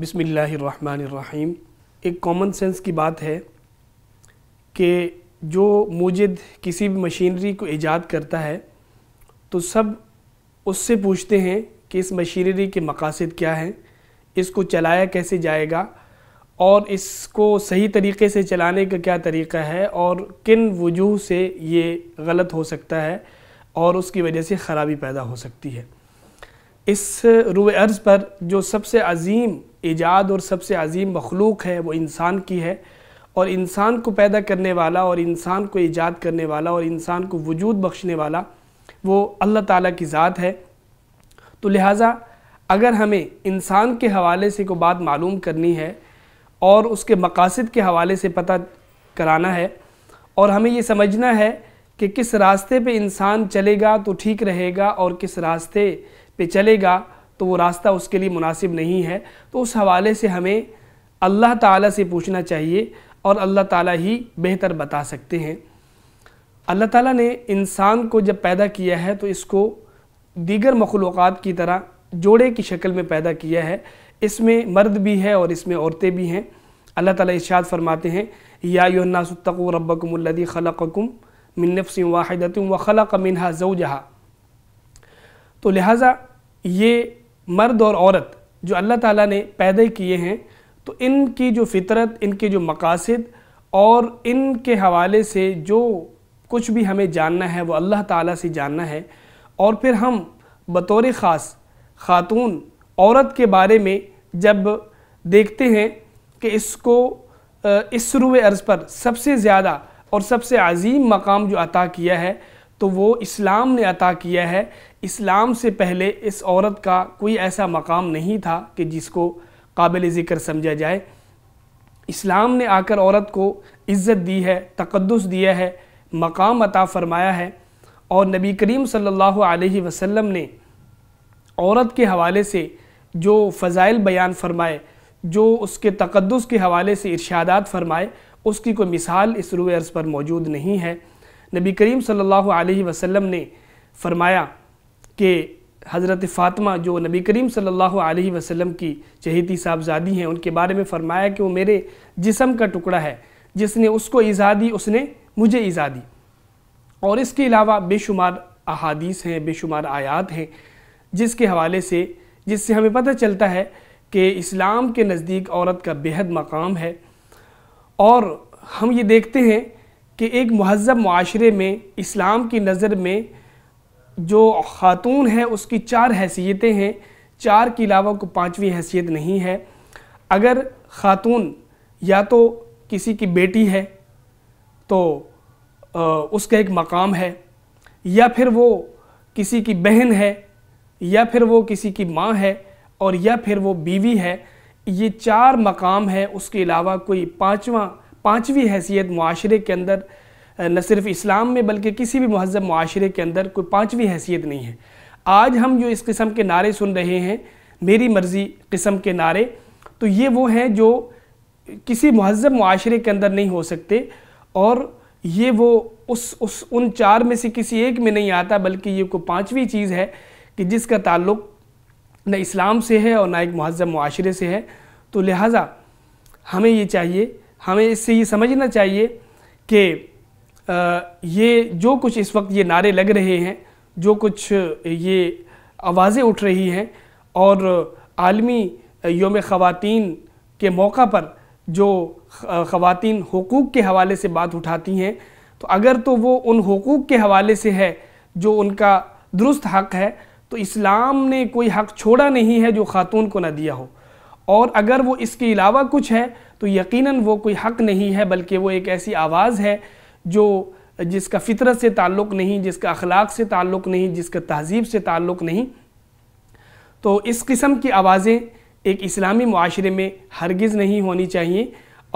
بسم اللہ الرحمن الرحیم ایک کامن سینس کی بات ہے کہ جو موجد کسی بھی مشینری کو ایجاد کرتا ہے تو سب اس سے پوچھتے ہیں کہ اس مشینری کے مقاصد کیا ہیں اس کو چلایا کیسے جائے گا اور اس کو صحیح طریقے سے چلانے کا کیا طریقہ ہے اور کن وجوہ سے یہ غلط ہو سکتا ہے اور اس کی وجہ سے خرابی پیدا ہو سکتی ہے اس روح عرض پر جو سب سے عظیم ایجاد اور سب سے عظیم مخلوق ہے وہ انسان کی ہے اور انسان کو پیدا کرنے والا اور انسان کو ایجاد کرنے والا اور انسان کو وجود بخشنے والا وہ اللہ تعالیٰ کی ذات ہے تو لہٰذا اگر ہمیں انسان کے حوالے سے کوئی بات معلوم کرنی ہے اور اس کے مقاصد کے حوالے سے پتہ کرانا ہے اور ہمیں یہ سمجھنا ہے کہ کس راستے پہ انسان چلے گا تو ٹھیک رہے گا اور کس راستے پہ چلے گا تو وہ راستہ اس کے لیے مناسب نہیں ہے تو اس حوالے سے ہمیں اللہ تعالیٰ سے پوچھنا چاہیے اور اللہ تعالیٰ ہی بہتر بتا سکتے ہیں اللہ تعالیٰ نے انسان کو جب پیدا کیا ہے تو اس کو دیگر مخلوقات کی طرح جوڑے کی شکل میں پیدا کیا ہے اس میں مرد بھی ہے اور اس میں عورتیں بھی ہیں اللہ تعالیٰ ارشاد فرماتے ہیں یا الناس اتقو ربکم اللذی خلقکم من نفس واحدت وخلق خلا ق منہا تو لہٰذا یہ مرد اور عورت جو اللہ تعالیٰ نے پیدا کیے ہیں تو ان کی جو فطرت ان کے جو مقاصد اور ان کے حوالے سے جو کچھ بھی ہمیں جاننا ہے وہ اللہ تعالیٰ سے جاننا ہے اور پھر ہم بطور خاص خاتون عورت کے بارے میں جب دیکھتے ہیں کہ اس کو اس روح عرض پر سب سے زیادہ اور سب سے عظیم مقام جو عطا کیا ہے تو وہ اسلام نے عطا کیا ہے اسلام سے پہلے اس عورت کا کوئی ایسا مقام نہیں تھا کہ جس کو قابل ذکر سمجھا جائے اسلام نے آ کر عورت کو عزت دی ہے تقدس دیا ہے مقام عطا فرمایا ہے اور نبی کریم صلی اللہ علیہ وسلم نے عورت کے حوالے سے جو فضائل بیان فرمائے جو اس کے تقدس کے حوالے سے ارشادات فرمائے اس کی کوئی مثال اس روح عرض پر موجود نہیں ہے نبی کریم صلی اللہ علیہ وسلم نے فرمایا کہ حضرت فاطمہ جو نبی کریم صلی اللہ علیہ وسلم کی چہیتی صاحبزادی ہیں ان کے بارے میں فرمایا کہ وہ میرے جسم کا ٹکڑا ہے جس نے اس کو ایزا دی اس نے مجھے ایزا دی اور اس کے علاوہ بے شمار احادیث ہیں بے شمار آیات ہیں جس کے حوالے سے جس سے ہمیں پتہ چلتا ہے کہ اسلام کے نزدیک عورت کا بہت مقام ہے اور ہم یہ دیکھتے ہیں کہ ایک مہذب معاشرے میں اسلام کی نظر میں جو خاتون ہے اس کی چار حیثیتیں ہیں چار کے علاوہ کوئی پانچویں حیثیت نہیں ہے اگر خاتون یا تو کسی کی بیٹی ہے تو اس کا ایک مقام ہے یا پھر وہ کسی کی بہن ہے یا پھر وہ کسی کی ماں ہے اور یا پھر وہ بیوی ہے یہ چار مقام ہے اس کے علاوہ کوئی پانچواں پانچویں حیثیت معاشرے کے اندر نہ صرف اسلام میں بلکہ کسی بھی مہذب معاشرے کے اندر کوئی پانچویں حیثیت نہیں ہے آج ہم جو اس قسم کے نعرے سن رہے ہیں میری مرضی قسم کے نعرے تو یہ وہ ہیں جو کسی مہذب معاشرے کے اندر نہیں ہو سکتے اور یہ وہ اس اس ان چار میں سے کسی ایک میں نہیں آتا بلکہ یہ کوئی پانچویں چیز ہے کہ جس کا تعلق نہ اسلام سے ہے اور نہ ایک مہذب معاشرے سے ہے تو لہٰذا ہمیں یہ چاہیے ہمیں اس سے یہ سمجھنا چاہیے کہ یہ جو کچھ اس وقت یہ نعرے لگ رہے ہیں جو کچھ یہ آوازیں اٹھ رہی ہیں اور عالمی یوم خواتین کے موقع پر جو خواتین حقوق کے حوالے سے بات اٹھاتی ہیں تو اگر تو وہ ان حقوق کے حوالے سے ہے جو ان کا درست حق ہے تو اسلام نے کوئی حق چھوڑا نہیں ہے جو خاتون کو نہ دیا ہو اور اگر وہ اس کے علاوہ کچھ ہے تو یقیناً وہ کوئی حق نہیں ہے بلکہ وہ ایک ایسی آواز ہے جو جس کا فطرت سے تعلق نہیں جس کا اخلاق سے تعلق نہیں جس کا تہذیب سے تعلق نہیں تو اس قسم کی آوازیں ایک اسلامی معاشرے میں ہرگز نہیں ہونی چاہیے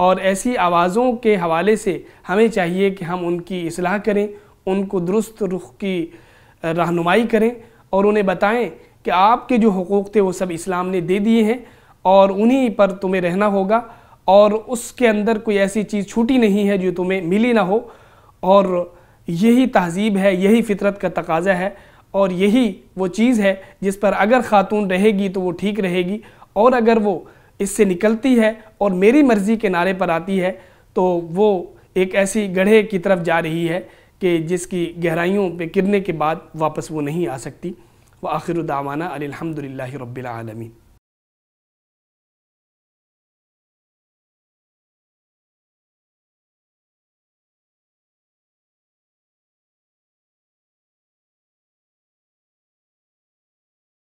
اور ایسی آوازوں کے حوالے سے ہمیں چاہیے کہ ہم ان کی اصلاح کریں ان کو درست رخ کی رہنمائی کریں اور انہیں بتائیں کہ آپ کے جو حقوق تھے وہ سب اسلام نے دے دیے ہیں اور انہی پر تمہیں رہنا ہوگا اور اس کے اندر کوئی ایسی چیز چھوٹی نہیں ہے جو تمہیں ملی نہ ہو اور یہی تہذیب ہے یہی فطرت کا تقاضا ہے اور یہی وہ چیز ہے جس پر اگر خاتون رہے گی تو وہ ٹھیک رہے گی اور اگر وہ اس سے نکلتی ہے اور میری مرضی کے نعرے پر آتی ہے تو وہ ایک ایسی گڑھے کی طرف جا رہی ہے کہ جس کی گہرائیوں پہ کرنے کے بعد واپس وہ نہیں آ سکتی وہ آخر الدعانہ علی الحمد للہ رب العالمین